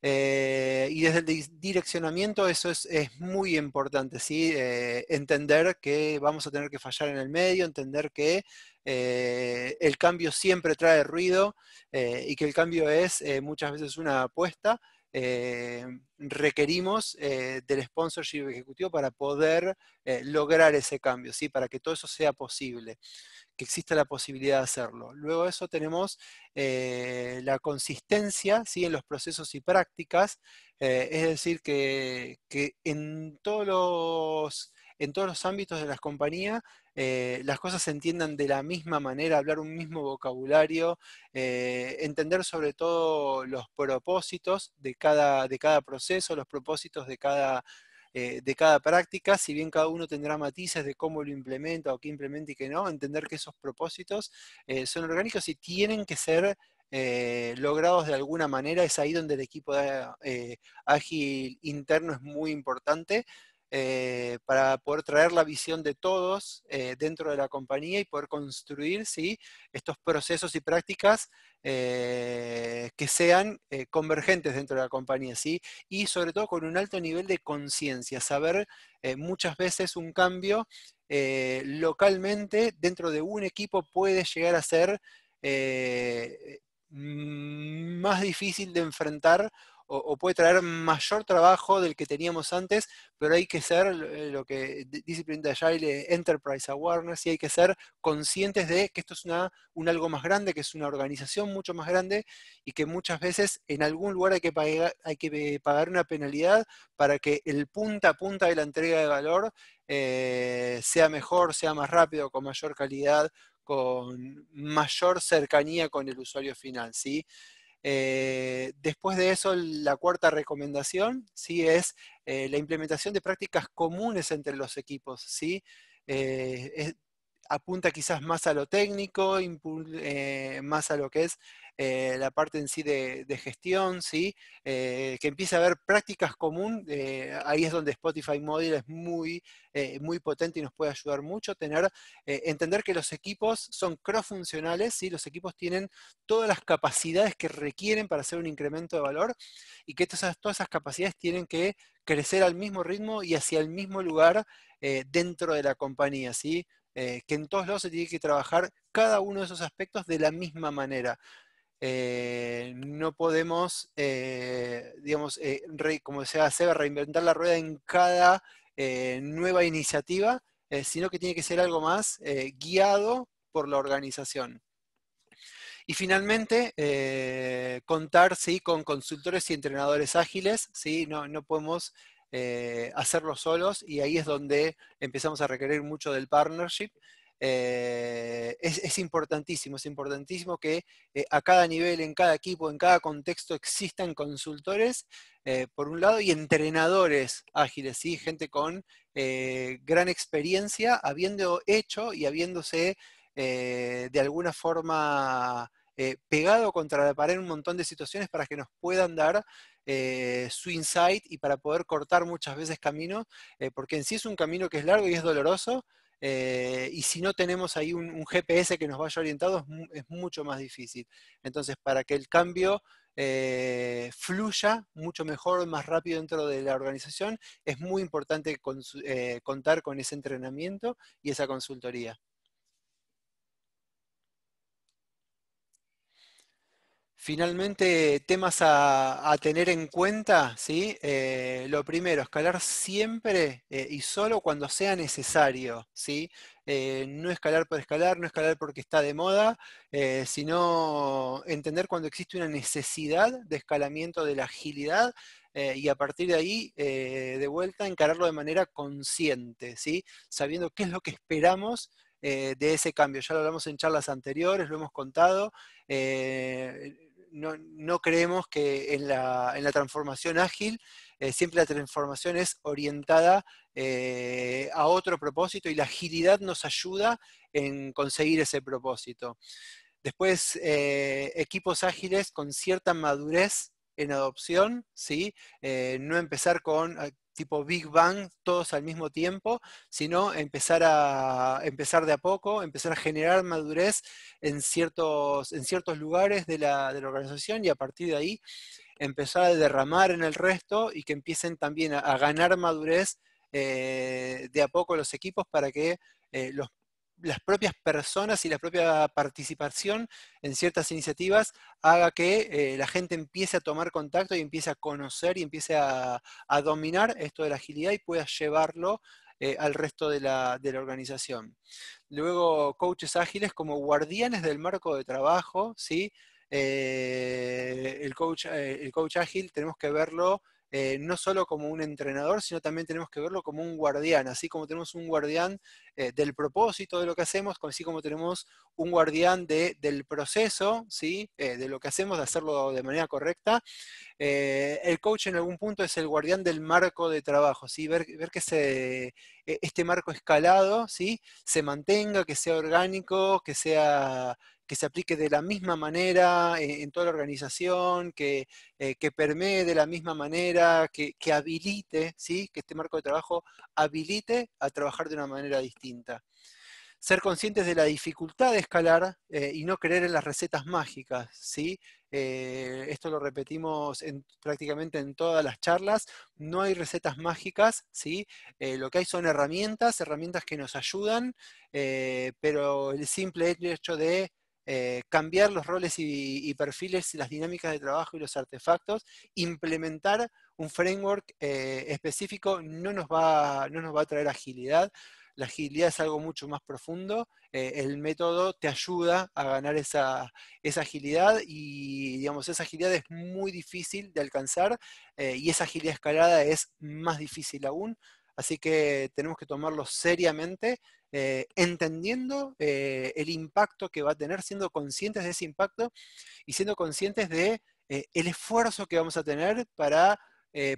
Speaker 5: Eh, y desde el direccionamiento eso es, muy importante, ¿sí? Eh, entender que vamos a tener que fallar en el medio, entender que eh, el cambio siempre trae ruido y que el cambio es muchas veces una apuesta eh, requerimos eh, del sponsorship ejecutivo para poder eh, lograr ese cambio, ¿sí? para que todo eso sea posible, que exista la posibilidad de hacerlo. Luego de eso tenemos la consistencia ¿sí? en los procesos y prácticas, es decir, que, en, todos en todos los ámbitos de las compañías eh, las cosas se entiendan de la misma manera, hablar un mismo vocabulario, eh, entender sobre todo los propósitos de cada, proceso, los propósitos eh, de cada, práctica, si bien cada uno tendrá matices de cómo lo implementa o qué implementa y qué no, entender que esos propósitos son orgánicos y tienen que ser logrados de alguna manera, es ahí donde el equipo ágil interno es muy importante, eh, para poder traer la visión de todos eh, dentro de la compañía y poder construir estos procesos y prácticas eh, que sean convergentes dentro de la compañía. ¿sí? Y sobre todo con un alto nivel de conciencia, saber muchas veces un cambio localmente dentro de un equipo puede llegar a ser más difícil de enfrentar o, puede traer mayor trabajo del que teníamos antes, pero hay que ser eh, lo que Discipline Agile Enterprise Awareness y hay que ser conscientes de que esto es una, un algo más grande, que es una organización mucho más grande y que muchas veces en algún lugar hay que, pagar, hay que eh, pagar una penalidad para que el punta a punta de la entrega de valor eh, sea mejor, sea más rápido, con mayor calidad, con mayor cercanía con el usuario final, ¿sí? Eh, después de eso, la cuarta recomendación ¿sí? es eh, la implementación de prácticas comunes entre los equipos. ¿sí? Eh, apunta quizás más a lo técnico, más a lo que es eh, la parte en sí de, gestión, ¿sí? Eh, que empiece a haber prácticas comunes, eh, ahí es donde Spotify Mobile es muy, muy potente y nos puede ayudar mucho, tener, entender que los equipos son cross-funcionales, ¿sí? los equipos tienen todas las capacidades que requieren para hacer un incremento de valor y que todas, todas esas capacidades tienen que crecer al mismo ritmo y hacia el mismo lugar dentro de la compañía, ¿sí? que en todos lados se tiene que trabajar cada uno de esos aspectos de la misma manera. Eh, no podemos, eh, digamos, eh, como decía Seba, reinventar la rueda en cada nueva iniciativa, sino que tiene que ser algo más guiado por la organización. Y finalmente, contar con consultores y entrenadores ágiles, no podemos hacerlo solos y ahí es donde empezamos a requerir mucho del partnership eh, es, importantísimo, es importantísimo que eh, a cada nivel, en cada equipo, en cada contexto existan consultores, eh, por un lado, y entrenadores ágiles, gente con gran experiencia, habiendo hecho y habiéndose de alguna forma pegado contra la pared en un montón de situaciones para que nos puedan dar su insight y para poder cortar muchas veces camino, porque en sí es un camino que es largo y es doloroso, eh, y si no tenemos ahí un, GPS que nos vaya orientado, es, mucho más difícil. Entonces, para que el cambio eh, fluya mucho mejor, más rápido dentro de la organización, es muy importante eh, contar con ese entrenamiento y esa consultoría. Finalmente, temas a, tener en cuenta, ¿sí? Eh, lo primero, escalar siempre eh, y solo cuando sea necesario, ¿sí? Eh, no escalar por escalar, no escalar porque está de moda, sino entender cuando existe una necesidad de escalamiento de la agilidad y a partir de ahí, de vuelta, encararlo de manera consciente, ¿sí? sabiendo qué es lo que esperamos de ese cambio. Ya lo hablamos en charlas anteriores, lo hemos contado no, creemos que en la, transformación ágil eh, siempre la transformación es orientada eh, a otro propósito y la agilidad nos ayuda en conseguir ese propósito. Después, eh, equipos ágiles con cierta madurez en adopción, ¿sí? no empezar con tipo Big Bang, todos al mismo tiempo, sino empezar, a, empezar de a poco, empezar a generar madurez en ciertos, en ciertos lugares de la, de la organización y a partir de ahí empezar a derramar en el resto y que empiecen también a, ganar madurez eh, de a poco los equipos para que eh, los las propias personas y la propia participación en ciertas iniciativas haga que eh, la gente empiece a tomar contacto y empiece a conocer y empiece a, dominar esto de la agilidad y pueda llevarlo eh, al resto de la, organización. Luego, coaches ágiles como guardianes del marco de trabajo, ¿sí? Eh, el, el coach ágil tenemos que verlo eh, no solo como un entrenador, sino también tenemos que verlo como un guardián, así como tenemos un guardián eh, del propósito de lo que hacemos, así como tenemos un guardián del proceso, ¿sí? Eh, de lo que hacemos, de hacerlo de manera correcta. el coach en algún punto es el guardián del marco de trabajo, ¿sí? ver, que e, este marco escalado ¿sí? se mantenga, que sea orgánico, que sea que se aplique de la misma manera eh, en, toda la organización, eh, que, permee de la misma manera, que, habilite, ¿sí? que este marco de trabajo habilite a trabajar de una manera distinta. Ser conscientes de la dificultad de escalar eh, y no creer en las recetas mágicas, ¿sí? esto lo repetimos prácticamente en todas las charlas, no hay recetas mágicas, ¿sí? lo que hay son herramientas, herramientas que nos ayudan, pero el simple hecho de eh, cambiar los roles y, y, perfiles, las dinámicas de trabajo y los artefactos, implementar un framework eh, específico no nos, va, nos va a traer agilidad, la agilidad es algo mucho más profundo, eh, el método te ayuda a ganar esa, agilidad y digamos, esa agilidad es muy difícil de alcanzar y esa agilidad escalada es más difícil aún, Así que tenemos que tomarlo seriamente, eh, entendiendo eh, el impacto que va a tener, siendo conscientes de ese impacto y siendo conscientes de eh, esfuerzo que vamos a tener para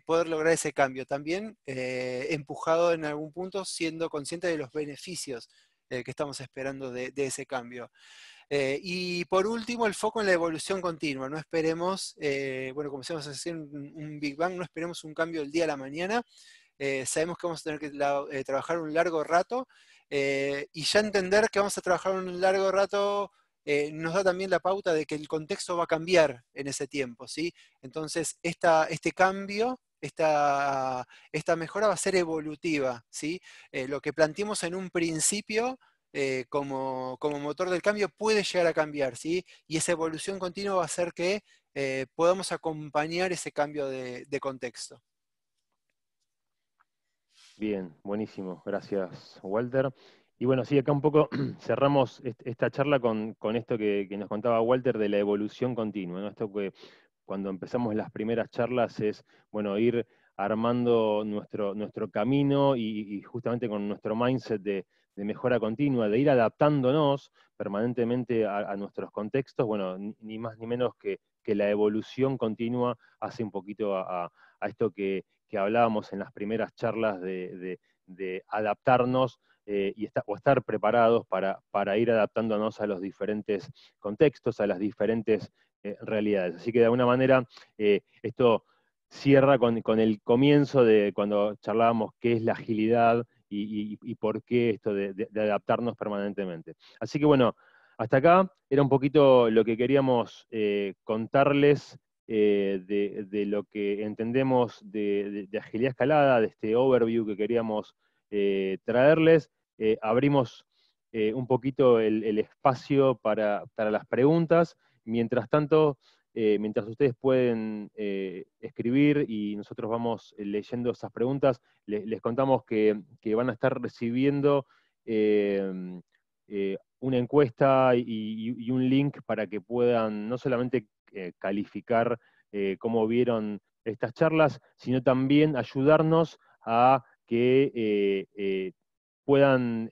Speaker 5: poder lograr ese cambio. También empujado en algún punto, siendo consciente de los beneficios que estamos esperando de, ese cambio. y por último, el foco en la evolución continua. No esperemos, bueno, como decíamos, hacer un, Big Bang, no esperemos un cambio del día a la mañana, eh, sabemos que vamos a tener que eh, trabajar un largo rato eh, y ya entender que vamos a trabajar un largo rato nos da también la pauta de que el contexto va a cambiar en ese tiempo, Entonces, este cambio esta, mejora va a ser evolutiva. lo que planteamos en un principio como, motor del cambio puede llegar a cambiar, y esa evolución continua va a hacer que podamos acompañar ese cambio de contexto.
Speaker 2: Bien, buenísimo. Gracias, Walter. Y bueno, sí, acá un poco <clears throat> cerramos esta charla con, esto que, nos contaba Walter de la evolución continua, ¿no? Esto que cuando empezamos las primeras charlas es, bueno, ir armando nuestro, nuestro camino y, justamente con nuestro mindset de, mejora continua, de ir adaptándonos permanentemente a, nuestros contextos, bueno, ni más ni menos que, la evolución continua hace un poquito a esto que, que hablábamos en las primeras charlas de, adaptarnos eh, y o estar preparados para, ir adaptándonos a los diferentes contextos, a las diferentes eh, realidades. Así que de alguna manera eh, esto cierra con, el comienzo de cuando charlábamos qué es la agilidad y, por qué esto de, adaptarnos permanentemente. Así que bueno, hasta acá era un poquito lo que queríamos contarles eh, de, lo que entendemos de, agilidad escalada, de este overview que queríamos eh, traerles. Eh, abrimos un poquito el, espacio para, las preguntas. Mientras tanto, mientras ustedes pueden escribir y nosotros vamos leyendo esas preguntas, les, contamos que, van a estar recibiendo em, una encuesta y, un link para que puedan no solamente eh, calificar eh, cómo vieron estas charlas, sino también ayudarnos a que eh, puedan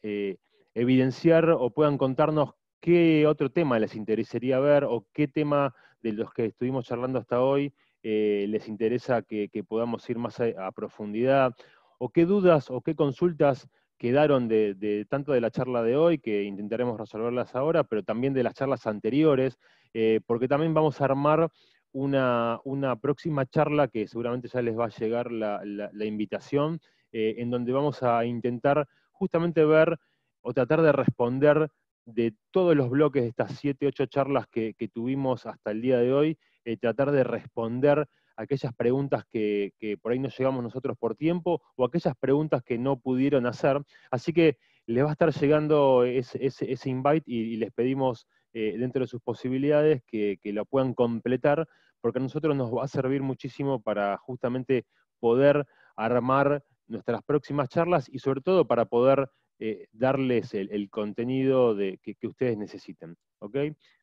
Speaker 2: evidenciar o puedan contarnos qué otro tema les interesaría ver o qué tema de los que estuvimos charlando hasta hoy les interesa que, podamos ir más a, profundidad o qué dudas o qué consultas quedaron de, tanto de la charla de hoy, que intentaremos resolverlas ahora, pero también de las charlas anteriores, eh, porque también vamos a armar una, próxima charla que seguramente ya les va a llegar la, invitación, eh, en donde vamos a intentar justamente ver o tratar de responder de todos los bloques de estas 7, 8 charlas que, tuvimos hasta el día de hoy, eh, tratar de responder aquellas preguntas que, por ahí no llegamos nosotros por tiempo o aquellas preguntas que no pudieron hacer. Así que les va a estar llegando ese, invite y, les pedimos eh, dentro de sus posibilidades que, la lo puedan completar porque a nosotros nos va a servir muchísimo para justamente poder armar nuestras próximas charlas y sobre todo para poder eh, darles el, contenido de, que, ustedes necesiten.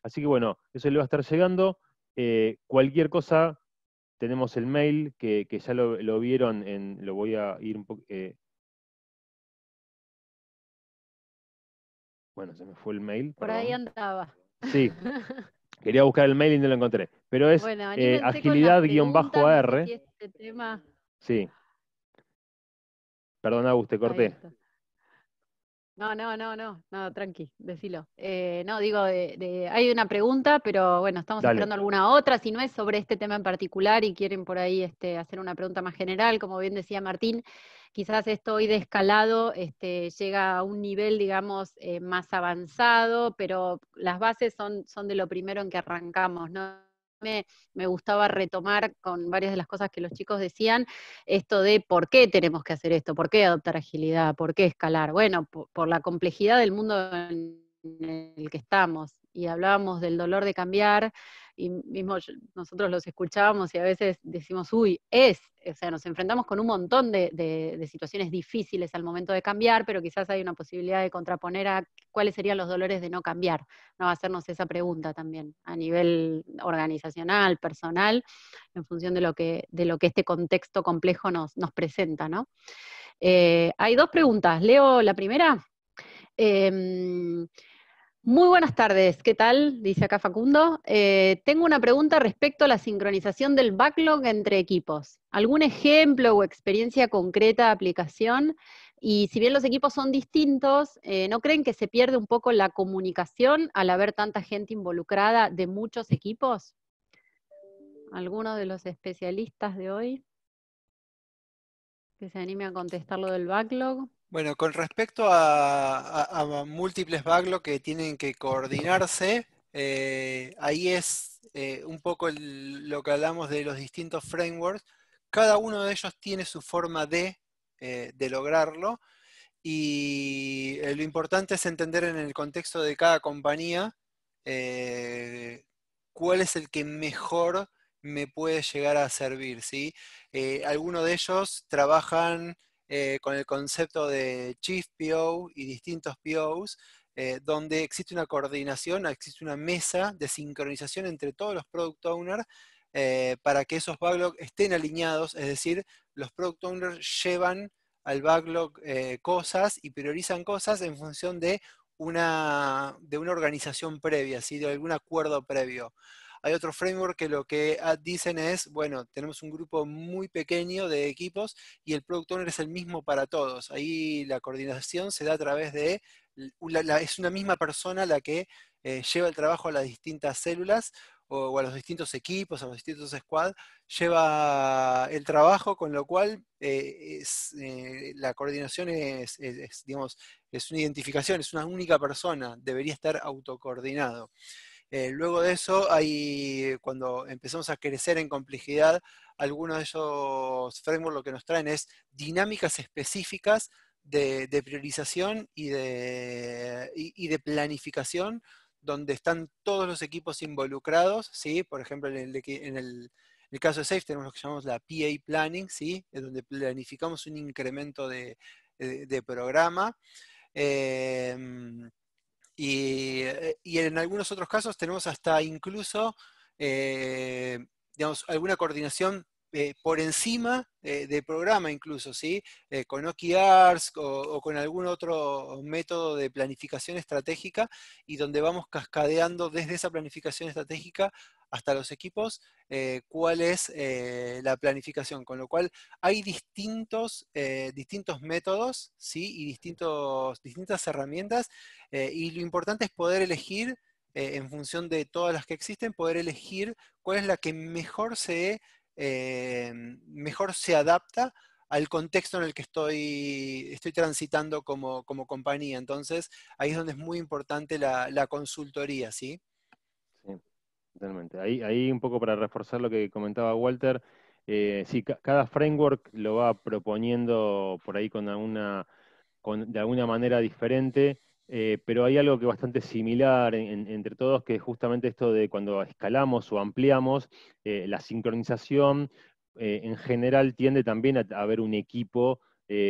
Speaker 2: Así que bueno, eso le va a estar llegando. Eh, cualquier cosa tenemos el mail que, que ya lo, vieron en, lo voy a ir un poco, eh, bueno, se me fue el mail. Por ahí
Speaker 6: andaba. Sí, <laughs>
Speaker 2: quería buscar el mail y no lo encontré, pero es eh, agilidad r este Sí. Perdón, Agus, corté.
Speaker 6: No, no, no, no, no, tranqui, decilo. Eh, no, digo, de, hay una pregunta, pero bueno, estamos esperando alguna otra, si no es sobre este tema en particular y quieren por ahí este, hacer una pregunta más general, como bien decía Martín, quizás esto hoy de escalado este, llega a un nivel, digamos, eh, más avanzado, pero las bases son, son de lo primero en que arrancamos, ¿no? me, gustaba retomar con varias de las cosas que los chicos decían, esto de por qué tenemos que hacer esto, por qué adoptar agilidad, por qué escalar. Bueno, por, por la complejidad del mundo en el que estamos. Y hablábamos del dolor de cambiar, y mismo nosotros los escuchábamos y a veces decimos, uy, es, o sea, nos enfrentamos con un montón de, situaciones difíciles al momento de cambiar, pero quizás hay una posibilidad de contraponer a cuáles serían los dolores de no cambiar, no hacernos esa pregunta también a nivel organizacional, personal, en función de lo que, de lo que este contexto complejo nos, presenta, ¿no? Eh, hay dos preguntas, leo la primera. Em, muy buenas tardes, ¿qué tal? Dice acá Facundo. Eh, tengo una pregunta respecto a la sincronización del backlog entre equipos. ¿Algún ejemplo o experiencia concreta de aplicación? Y si bien los equipos son distintos, eh, ¿no creen que se pierde un poco la comunicación al haber tanta gente involucrada de muchos equipos? ¿Alguno de los especialistas de hoy que se anime a contestar lo del backlog?
Speaker 5: Bueno, con respecto a, múltiples backlog que tienen que coordinarse, eh, ahí es eh, un poco lo que hablamos de los distintos frameworks. Cada uno de ellos tiene su forma de, eh, lograrlo y lo importante es entender en el contexto de cada compañía cuál es el que mejor me puede llegar a servir. ¿sí? algunos de ellos trabajan eh, con el concepto de Chief PO y distintos POs, eh, donde existe una coordinación, existe una mesa de sincronización entre todos los product owners eh, para que esos backlog estén alineados, es decir, los product owners llevan al backlog cosas y priorizan cosas en función de una, de una organización previa, ¿sí? de algún acuerdo previo. Hay otro framework que lo que ah, dicen es, bueno, tenemos un grupo muy pequeño de equipos y el product owner es el mismo para todos. Ahí la coordinación se da a través de, es una misma persona la que eh, lleva el trabajo a las distintas células o, a los distintos equipos, a los distintos squad, lleva el trabajo, con lo cual eh, eh, la coordinación es, digamos, es una identificación, es una única persona, debería estar autocoordinado. Eh, luego de eso, hay, cuando empezamos a crecer en complejidad, algunos de esos frameworks lo que nos traen es dinámicas específicas de, priorización y de, planificación donde están todos los equipos involucrados, ¿sí? Por ejemplo, en el, caso de SAFE tenemos lo que llamamos la PA Planning, ¿sí? Es donde planificamos un incremento de, programa. Em, eh, y, en algunos otros casos tenemos hasta incluso, eh, digamos, alguna coordinación eh, por encima de programa incluso, ¿sí? con OKRs o, con algún otro método de planificación estratégica y donde vamos cascadeando desde esa planificación estratégica hasta los equipos, eh, cuál es eh, la planificación. Con lo cual hay distintos, eh, distintos métodos ¿sí? y distintos, distintas herramientas y lo importante es poder elegir, en función de todas las que existen, poder elegir cuál es la que mejor se, mejor se adapta al contexto en el que estoy, transitando como, compañía. Entonces, ahí es donde es muy importante la, la consultoría, ¿sí?
Speaker 2: Ahí, un poco para reforzar lo que comentaba Walter, eh, sí, cada framework lo va proponiendo por ahí con alguna, de alguna manera diferente, eh, pero hay algo que es bastante similar entre todos, que es justamente esto de cuando escalamos o ampliamos, eh, la sincronización en general tiende también a, haber un equipo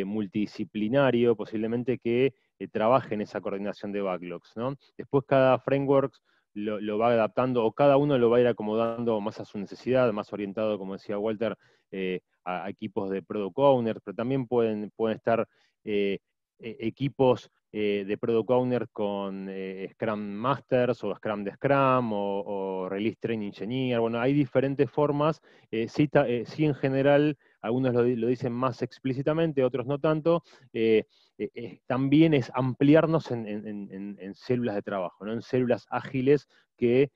Speaker 2: multidisciplinario, posiblemente que trabaje en esa coordinación de backlogs. ¿no? Después cada framework lo, va adaptando o cada uno lo va a ir acomodando más a su necesidad, más orientado, como decía Walter, eh, a, equipos de product Owner, pero también pueden, estar eh, e, equipos eh, de product Owner con Scrum Masters o Scrum de Scrum o, Release Training Engineer. Bueno, hay diferentes formas. sí, sí, en general algunos lo, dicen más explícitamente, otros no tanto, eh, eh, eh, también es ampliarnos en, células de trabajo, en células ágiles que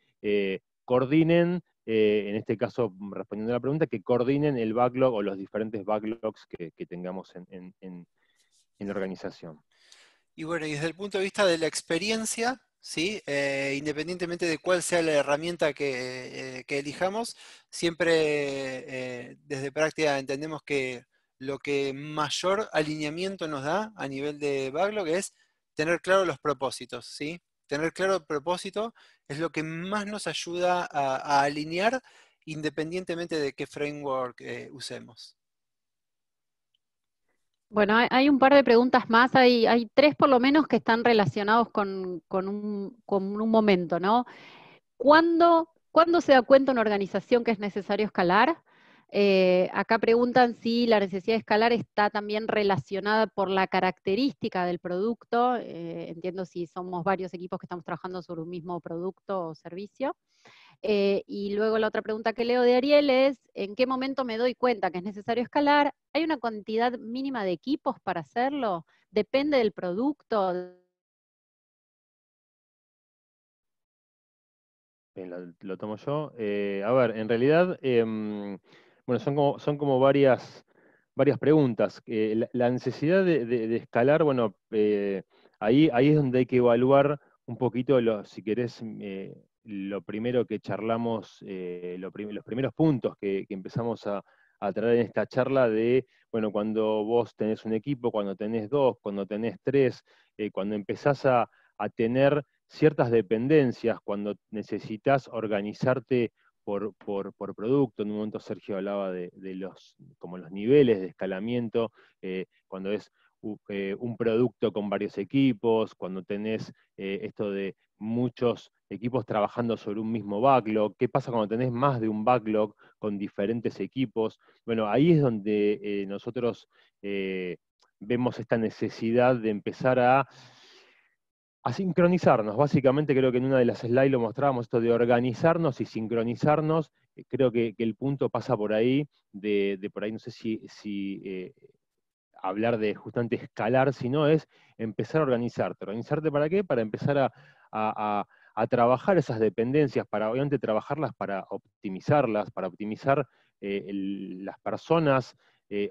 Speaker 2: coordinen, en este caso respondiendo a la pregunta, que coordinen el backlog o los diferentes backlogs que, que tengamos en la organización.
Speaker 5: Y bueno, y desde el punto de vista de la experiencia, ¿sí? Eh, independientemente de cuál sea la herramienta que, eh, elijamos, siempre eh, desde práctica entendemos que lo que mayor alineamiento nos da a nivel de backlog es tener claro los propósitos, ¿sí? Tener claro el propósito es lo que más nos ayuda a alinear independientemente de qué framework usemos.
Speaker 6: Bueno, hay un par de preguntas más, hay, tres por lo menos que están relacionados con, un, momento, ¿no? ¿Cuándo, se da cuenta una organización que es necesario escalar? Eh, acá preguntan si la necesidad de escalar está también relacionada por la característica del producto. Eh, entiendo si somos varios equipos que estamos trabajando sobre un mismo producto o servicio. Eh, y luego la otra pregunta que leo de Ariel es, ¿en qué momento me doy cuenta que es necesario escalar? ¿Hay una cantidad mínima de equipos para hacerlo? ¿Depende del producto?
Speaker 2: lo tomo yo. a ver, en realidad em, bueno, son como, son como varias, varias preguntas. Eh, la, necesidad de, escalar, bueno, eh, ahí, ahí es donde hay que evaluar un poquito, lo, si querés, mm, eh, lo primero que charlamos, los primeros puntos que, que empezamos a, a, traer en esta charla de, bueno, cuando vos tenés un equipo, cuando tenés dos, cuando tenés tres, cuando empezás a, a tener ciertas dependencias, cuando necesitas organizarte por, producto. En un momento Sergio hablaba de, los, como los niveles de escalamiento, eh, cuando es eh, un producto con varios equipos, cuando tenés eh, esto de muchos equipos trabajando sobre un mismo backlog, qué pasa cuando tenés más de un backlog con diferentes equipos. Bueno, ahí es donde nosotros vemos esta necesidad de empezar a a sincronizarnos. Básicamente creo que en una de las slides lo mostrábamos esto de organizarnos y sincronizarnos. Eh, creo que, el punto pasa por ahí, de, por ahí no sé si, eh, hablar de justamente escalar, sino es empezar a organizarte. ¿Organizarte para qué? Para empezar a, trabajar esas dependencias, para obviamente trabajarlas, para optimizarlas, para optimizar eh, las personas,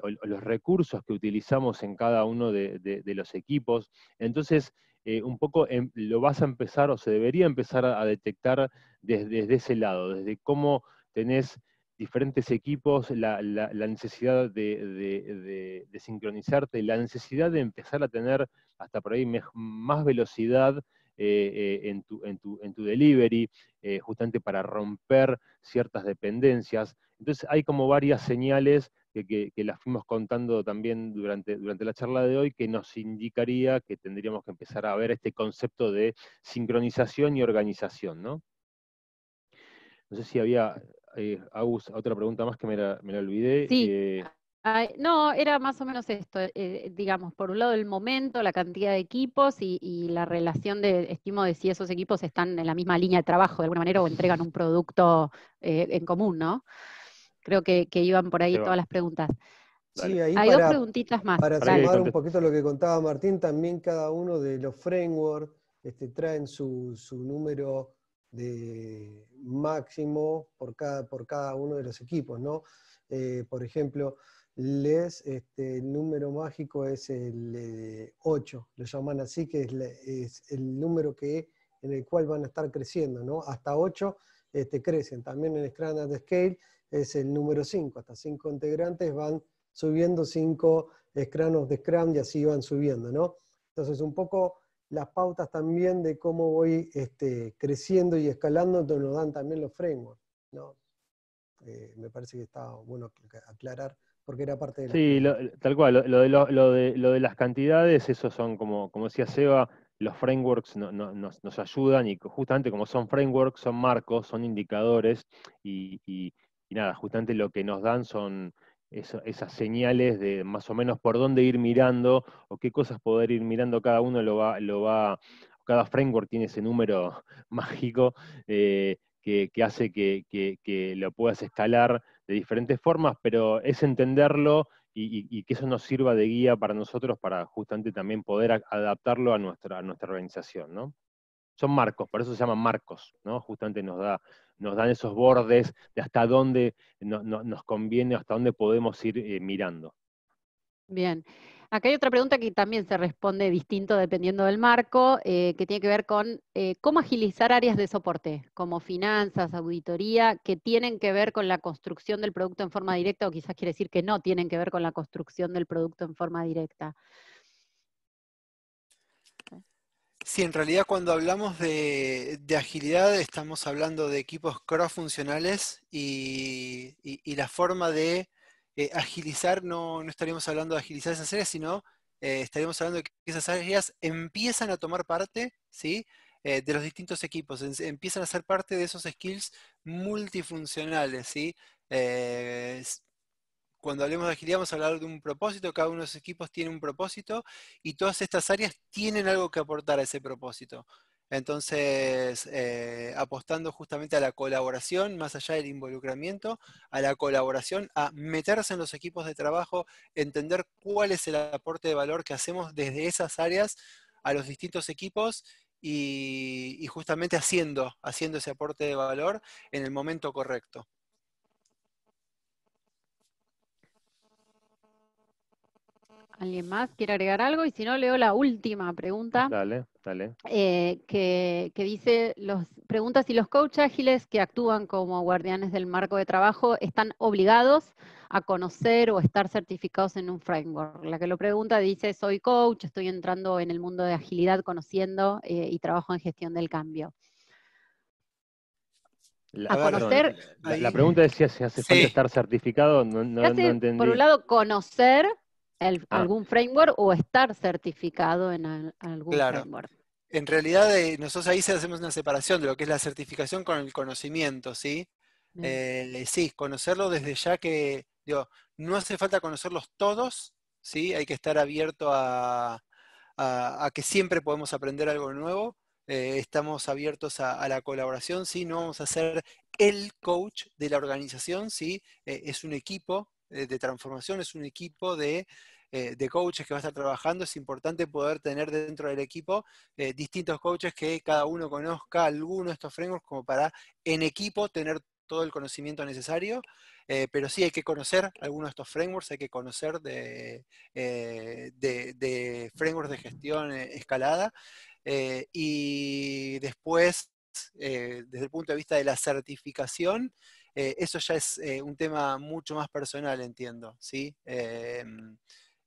Speaker 2: o los recursos que utilizamos en cada uno de los equipos. Entonces, eh, un poco em, lo vas a empezar o se debería empezar a, detectar desde, ese lado, desde cómo tenés diferentes equipos, la, necesidad de, sincronizarte, la necesidad de empezar a tener hasta por ahí más velocidad eh, eh, en, tu, en, tu, delivery, justamente para romper ciertas dependencias. Entonces hay como varias señales que, las fuimos contando también durante, durante la charla de hoy, que nos indicaría que tendríamos que empezar a ver este concepto de sincronización y organización, ¿no? No sé si había, eh, otra pregunta más que me la, olvidé. Sí. Eh.
Speaker 6: no, era más o menos esto, eh, digamos, por un lado el momento, la cantidad de equipos y, la relación de, estimo, de si esos equipos están en la misma línea de trabajo de alguna manera o entregan un producto en común, ¿no? Creo que, iban por ahí todas las preguntas. Sí, Hay dos preguntitas más. Para, tomar un
Speaker 3: poquito lo que contaba Martín, también cada uno de los frameworks este, traen su, número de máximo por cada, por cada uno de los equipos, ¿no? Eh, por ejemplo, les, este, el número mágico es el 8, eh, lo llaman así, que es, el número que, en el cual van a estar creciendo, ¿no? Hasta 8 este, crecen. También en Scrum at Scale es el número 5. Hasta 5 integrantes van subiendo 5 escranos de Scrum y así van subiendo, ¿no? Entonces, un poco las pautas también de cómo voy este, creciendo y escalando nos dan también los frameworks,
Speaker 2: ¿no? Eh, me parece que está
Speaker 3: bueno aclarar porque era parte de Sí,
Speaker 2: tal cual, lo, de, las cantidades, eso son como, como decía Seba, los frameworks nos, ayudan y justamente como son frameworks, son marcos, son indicadores y y nada, justamente lo que nos dan son esas señales de más o menos por dónde ir mirando o qué cosas poder ir mirando, cada uno lo va, cada framework tiene ese número <laughs> mágico eh, que, hace que, lo puedas escalar de diferentes formas, pero es entenderlo y, que eso nos sirva de guía para nosotros para justamente también poder adaptarlo a nuestra, a nuestra organización, ¿no? son marcos, por eso se llaman marcos, Justamente nos, da, nos dan esos bordes de hasta dónde nos conviene, hasta dónde podemos ir eh, mirando.
Speaker 6: Bien. Acá hay otra pregunta que también se responde distinto dependiendo del marco, eh, que tiene que ver con eh, cómo agilizar áreas de soporte, como finanzas, auditoría, que tienen que ver con la construcción del producto en forma directa, o quizás quiere decir que no tienen que ver con la construcción del producto en forma directa.
Speaker 5: Sí, en realidad cuando hablamos de, agilidad estamos hablando de equipos cross-funcionales y, la forma de eh, agilizar, no, estaríamos hablando de agilizar esas áreas, sino eh, estaríamos hablando de que esas áreas empiezan a tomar parte ¿sí? Eh, de los distintos equipos, empiezan a ser parte de esos skills multifuncionales. ¿sí? cuando hablemos de agilidad vamos a hablar de un propósito, cada uno de los equipos tiene un propósito y todas estas áreas tienen algo que aportar a ese propósito. Entonces, eh, apostando justamente a la colaboración, más allá del involucramiento, a la colaboración, a meterse en los equipos de trabajo, entender cuál es el aporte de valor que hacemos desde esas áreas a los distintos equipos y, y justamente haciendo, haciendo ese aporte de valor en el momento correcto.
Speaker 2: ¿Alguien
Speaker 6: más quiere agregar algo? Y si no, leo la última pregunta.
Speaker 2: Dale, dale.
Speaker 6: Eh, que, dice, los, pregunta si los coach ágiles que actúan como guardianes del marco de trabajo están obligados a conocer o estar certificados en un framework. La que lo pregunta dice, soy coach, estoy entrando en el mundo de agilidad conociendo eh, y trabajo en gestión del cambio.
Speaker 2: La, a conocer. La, pregunta es si hace, falta estar certificado. No, Por un
Speaker 6: lado, conocer Ah. algún framework o estar certificado en algún claro. framework.
Speaker 5: En realidad, eh, nosotros ahí hacemos una separación de lo que es la certificación con el conocimiento, ¿sí? Eh, sí, conocerlo desde ya que, digo, no hace falta conocerlos todos, ¿sí? Hay que estar abierto a, que siempre podemos aprender algo nuevo. Eh, estamos abiertos a, a, la colaboración, ¿sí? No vamos a ser el coach de la organización, ¿sí? es un equipo, eh, de transformación, es un equipo eh, de, coaches que va a estar trabajando. Es importante poder tener dentro del equipo eh, distintos coaches que cada uno conozca alguno de estos frameworks como para en equipo tener todo el conocimiento necesario, pero sí hay que conocer algunos de estos frameworks, hay que conocer de, de frameworks de gestión escalada y después, desde el punto de vista de la certificación, eh, eso ya es eh, un tema mucho más personal, entiendo, ¿sí? Em,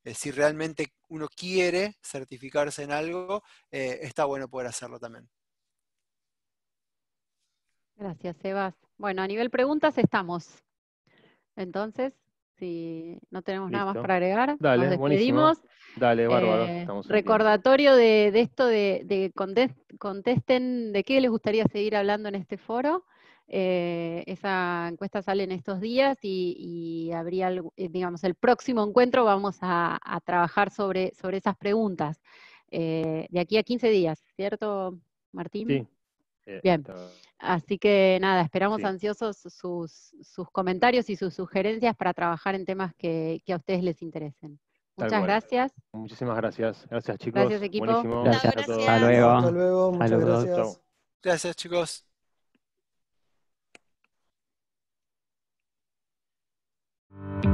Speaker 5: eh, si realmente uno
Speaker 6: quiere
Speaker 5: certificarse en algo, está bueno poder hacerlo también.
Speaker 6: Gracias, Sebas. Bueno, a nivel preguntas estamos. Entonces, si no tenemos nada más para agregar, nos despedimos. Dale, recordatorio de, esto de, de contesten de qué les gustaría seguir hablando en este foro. Eh, esa encuesta sale en estos días y, habría, eh, digamos, el próximo encuentro vamos a, trabajar sobre, sobre esas preguntas. Eh, de aquí a 15 días, ¿cierto, Martín? Sí. Bien, así que nada, esperamos ansiosos sus, sus, comentarios y sus sugerencias para trabajar en temas que, a ustedes les interesen. Muchas gracias.
Speaker 2: Muchísimas gracias. Gracias, chicos. Gracias, equipo. Gracias. Hasta luego. Hasta luego. Muchas gracias. Gracias, chicos. Thank you.